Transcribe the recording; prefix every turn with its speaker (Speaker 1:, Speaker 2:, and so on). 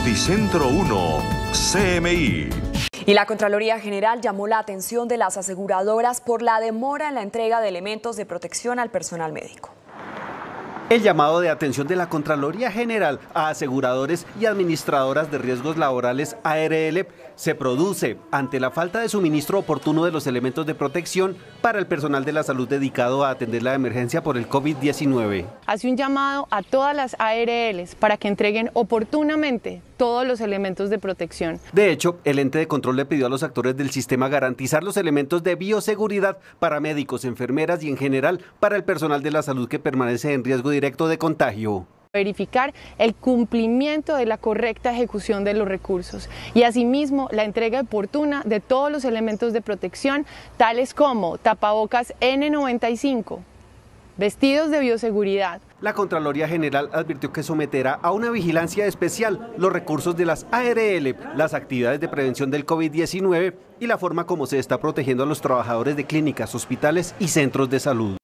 Speaker 1: Noticentro 1, CMI.
Speaker 2: Y la Contraloría General llamó la atención de las aseguradoras por la demora en la entrega de elementos de protección al personal médico.
Speaker 3: El llamado de atención de la Contraloría General a aseguradores y administradoras de riesgos laborales ARL se produce ante la falta de suministro oportuno de los elementos de protección para el personal de la salud dedicado a atender la emergencia por el COVID-19.
Speaker 4: Hace un llamado a todas las ARLs para que entreguen oportunamente todos los elementos de protección.
Speaker 3: De hecho, el ente de control le pidió a los actores del sistema garantizar los elementos de bioseguridad para médicos, enfermeras y en general para el personal de la salud que permanece en riesgo directo de contagio
Speaker 4: verificar el cumplimiento de la correcta ejecución de los recursos y asimismo la entrega oportuna de todos los elementos de protección, tales como tapabocas N95, vestidos de bioseguridad.
Speaker 3: La Contraloría General advirtió que someterá a una vigilancia especial los recursos de las ARL, las actividades de prevención del COVID-19 y la forma como se está protegiendo a los trabajadores de clínicas, hospitales y centros de salud.